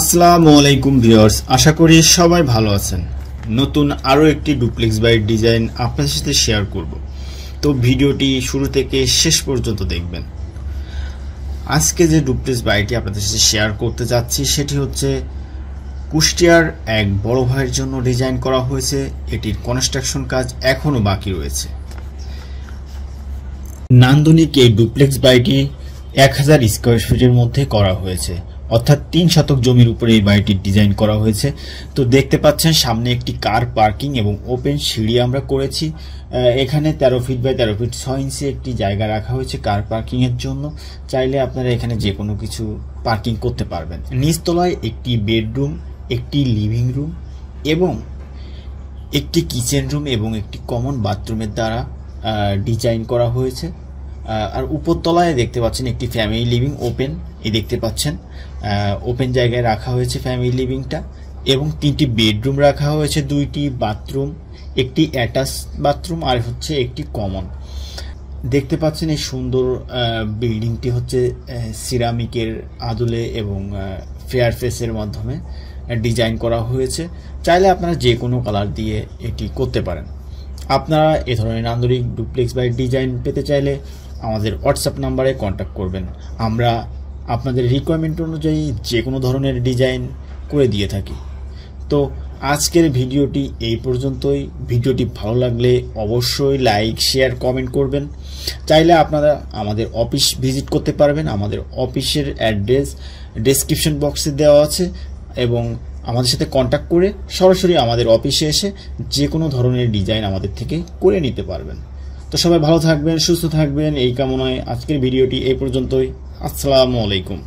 আসসালামু আলাইকুম ভিউয়ার্স আশা করি সবাই ভালো আছেন নতুন আরও একটি ডুপ্লেক্স বাইট ডিজাইন আপনার সাথে শেয়ার করব তো ভিডিওটি শুরু থেকে শেষ পর্যন্ত দেখবেন আজকে যে ডুপ্লেক্স বাইটি আপনাদের সাথে শেয়ার করতে যাচ্ছি সেটি হচ্ছে কুষ্টিয়ার এক বড় ভাইয়ের জন্য ডিজাইন করা হয়েছে এটির কনস্ট্রাকশন কাজ এখনও বাকি রয়েছে নান্দনিক এই ডুপ্লেক্স বাইটি এক হাজার স্কোয়ার ফিটের মধ্যে করা হয়েছে অর্থাৎ তিন শতক জমির উপরে এই বাড়িটির ডিজাইন করা হয়েছে তো দেখতে পাচ্ছেন সামনে একটি কার পার্কিং এবং ওপেন সিঁড়ি আমরা করেছি এখানে তেরো ফিট বাই তেরো ফিট ছ ইঞ্চি একটি জায়গা রাখা হয়েছে কার পার্কিংয়ের জন্য চাইলে আপনারা এখানে যে কোনো কিছু পার্কিং করতে পারবেন নিচতলায় একটি বেডরুম একটি লিভিং রুম এবং একটি কিচেন রুম এবং একটি কমন বাথরুমের দ্বারা ডিজাইন করা হয়েছে আর উপরতলায় দেখতে পাচ্ছেন একটি ফ্যামিলি লিভিং ওপেন এই দেখতে পাচ্ছেন ওপেন জায়গায় রাখা হয়েছে ফ্যামিলি লিভিংটা এবং তিনটি বেডরুম রাখা হয়েছে দুইটি বাথরুম একটি অ্যাটাচ বাথরুম আর হচ্ছে একটি কমন দেখতে পাচ্ছেন এই সুন্দর বিল্ডিংটি হচ্ছে সিরামিকের আদলে এবং ফেয়ার ফেসের মাধ্যমে ডিজাইন করা হয়েছে চাইলে আপনারা যে কোনো কালার দিয়ে এটি করতে পারেন আপনারা এ ধরনের আন্দরিক ডুপ্লেক্স বাই ডিজাইন পেতে চাইলে আমাদের হোয়াটসঅ্যাপ নাম্বারে কন্ট্যাক্ট করবেন আমরা আপনাদের রিকোয়ারমেন্ট অনুযায়ী যে কোনো ধরনের ডিজাইন করে দিয়ে থাকি তো আজকের ভিডিওটি এই পর্যন্তই ভিডিওটি ভালো লাগলে অবশ্যই লাইক শেয়ার কমেন্ট করবেন চাইলে আপনারা আমাদের অফিস ভিজিট করতে পারবেন আমাদের অফিসের অ্যাড্রেস ডেসক্রিপশন বক্সে দেওয়া আছে এবং আমাদের সাথে কন্ট্যাক্ট করে সরাসরি আমাদের অফিসে এসে যে কোনো ধরনের ডিজাইন আমাদের থেকে করে নিতে পারবেন তো সবাই ভালো থাকবেন সুস্থ থাকবেন এই কামনায় আজকের ভিডিওটি এই পর্যন্তই আসসালামু আলাইকুম